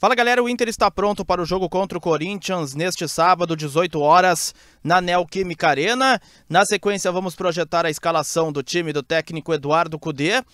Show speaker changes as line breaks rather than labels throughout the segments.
Fala galera, o Inter está pronto para o jogo contra o Corinthians neste sábado, 18 horas, na Neoquímica Arena. Na sequência, vamos projetar a escalação do time do técnico Eduardo Cudê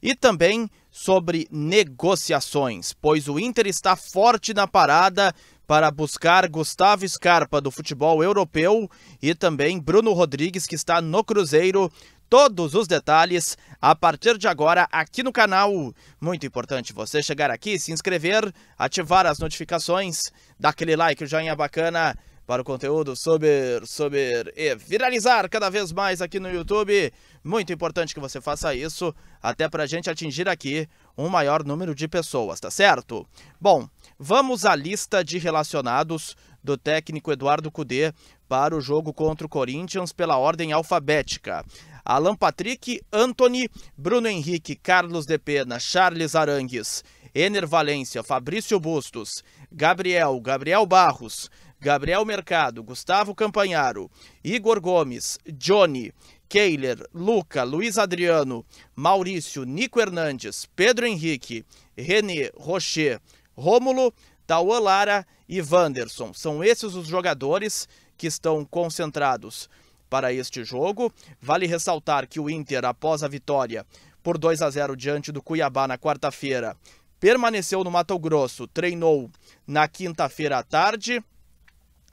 e também sobre negociações, pois o Inter está forte na parada para buscar Gustavo Scarpa do futebol europeu e também Bruno Rodrigues que está no Cruzeiro todos os detalhes a partir de agora aqui no canal. Muito importante você chegar aqui, se inscrever, ativar as notificações, dar aquele like, o joinha bacana para o conteúdo subir, subir e viralizar cada vez mais aqui no YouTube. Muito importante que você faça isso, até para a gente atingir aqui um maior número de pessoas, tá certo? Bom, vamos à lista de relacionados do técnico Eduardo Cudê para o jogo contra o Corinthians pela ordem alfabética. Alan Patrick, Anthony, Bruno Henrique, Carlos de Pena, Charles Arangues, Ener Valência, Fabrício Bustos, Gabriel, Gabriel Barros, Gabriel Mercado, Gustavo Campanharo, Igor Gomes, Johnny, Keiler, Luca, Luiz Adriano, Maurício, Nico Hernandes, Pedro Henrique, René, Rocher, Rômulo, Tauan Lara e Wanderson. São esses os jogadores que estão concentrados para este jogo. Vale ressaltar que o Inter, após a vitória por 2 a 0 diante do Cuiabá na quarta-feira, permaneceu no Mato Grosso, treinou na quinta-feira à tarde,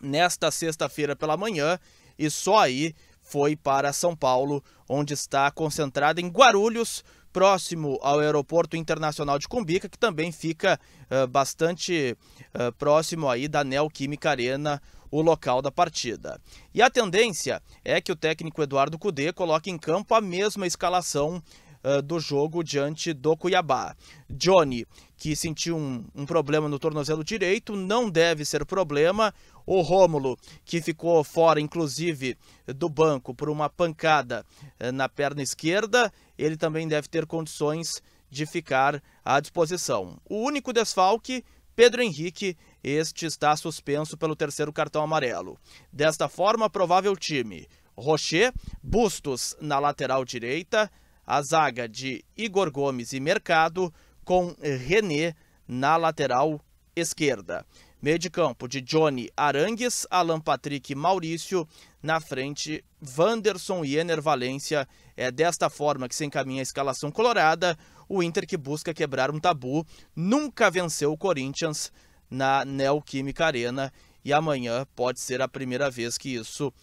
nesta sexta-feira pela manhã e só aí foi para São Paulo, onde está concentrada em Guarulhos próximo ao Aeroporto Internacional de Cumbica, que também fica uh, bastante uh, próximo aí da Neoquímica Arena, o local da partida. E a tendência é que o técnico Eduardo Cudê coloque em campo a mesma escalação ah, do jogo diante do Cuiabá. Johnny, que sentiu um, um, problema no tornozelo direito, não deve ser problema. O Rômulo, que ficou fora, inclusive, do banco por uma pancada eh, na perna esquerda, ele também deve ter condições de ficar à disposição. O único desfalque, Pedro Henrique, este está suspenso pelo terceiro cartão amarelo. Desta forma, provável time: Rocher, Bustos na lateral direita, a zaga de Igor Gomes e Mercado, com René na lateral esquerda. Meio de campo de Johnny Arangues, Alan Patrick e Maurício. Na frente, Wanderson e Ener Valência. É desta forma que se encaminha a escalação colorada. O Inter que busca quebrar um tabu. Nunca venceu o Corinthians na Neoquímica Arena. E amanhã pode ser a primeira vez que isso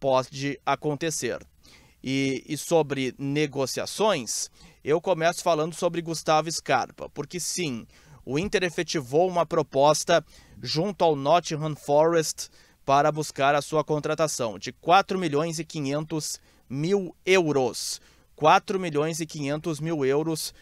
pode acontecer e, e sobre negociações, eu começo falando sobre Gustavo Scarpa, porque sim, o Inter efetivou uma proposta junto ao Nottingham Forest para buscar a sua contratação de 4 milhões e 500 mil euros. 4 milhões e 500 mil euros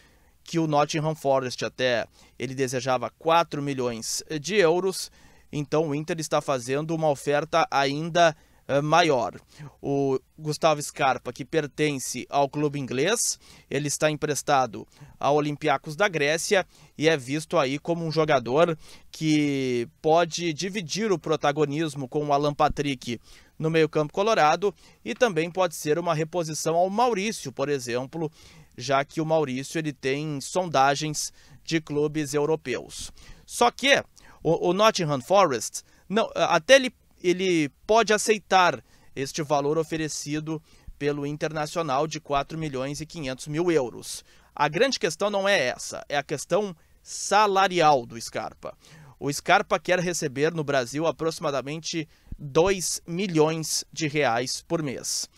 que o Nottingham Forest até ele desejava 4 milhões de euros, então o Inter está fazendo uma oferta ainda eh, maior. O Gustavo Scarpa, que pertence ao clube inglês, ele está emprestado ao Olympiacos da Grécia e é visto aí como um jogador que pode dividir o protagonismo com o Alan Patrick no meio-campo colorado e também pode ser uma reposição ao Maurício, por exemplo, já que o Maurício ele tem sondagens de clubes europeus. Só que o, o Nottingham Forest, não, até ele, ele pode aceitar este valor oferecido pelo Internacional de 4 milhões e 500 mil euros. A grande questão não é essa, é a questão salarial do Scarpa. O Scarpa quer receber no Brasil aproximadamente 2 milhões de reais por mês.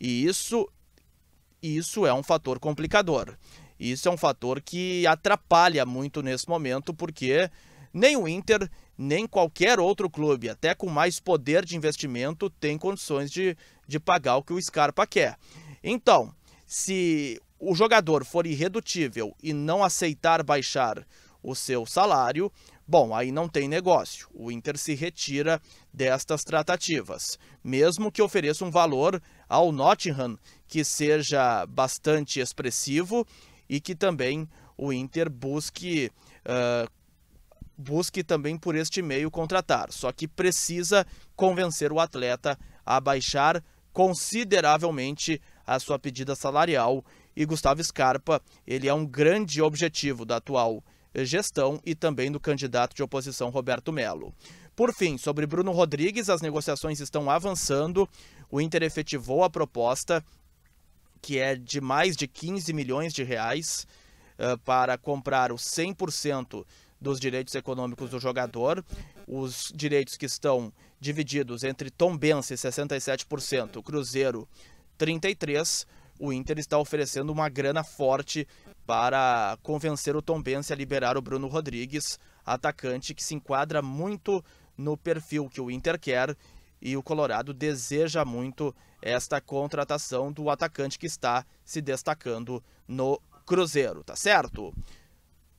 E isso, isso é um fator complicador. Isso é um fator que atrapalha muito nesse momento, porque nem o Inter nem qualquer outro clube, até com mais poder de investimento, tem condições de, de pagar o que o Scarpa quer. Então, se o jogador for irredutível e não aceitar baixar o seu salário, bom, aí não tem negócio. O Inter se retira destas tratativas, mesmo que ofereça um valor ao Nottingham que seja bastante expressivo e que também o Inter busque uh, busque também por este meio contratar, só que precisa convencer o atleta a baixar consideravelmente a sua pedida salarial e Gustavo Scarpa, ele é um grande objetivo da atual eh, gestão e também do candidato de oposição Roberto Melo. Por fim, sobre Bruno Rodrigues, as negociações estão avançando. O Inter efetivou a proposta, que é de mais de 15 milhões de reais, eh, para comprar o 100% dos direitos econômicos do jogador, os direitos que estão divididos entre Tombense 67%, Cruzeiro 33%, o Inter está oferecendo uma grana forte para convencer o Tombense a liberar o Bruno Rodrigues, atacante que se enquadra muito no perfil que o Inter quer e o Colorado deseja muito esta contratação do atacante que está se destacando no Cruzeiro, tá certo?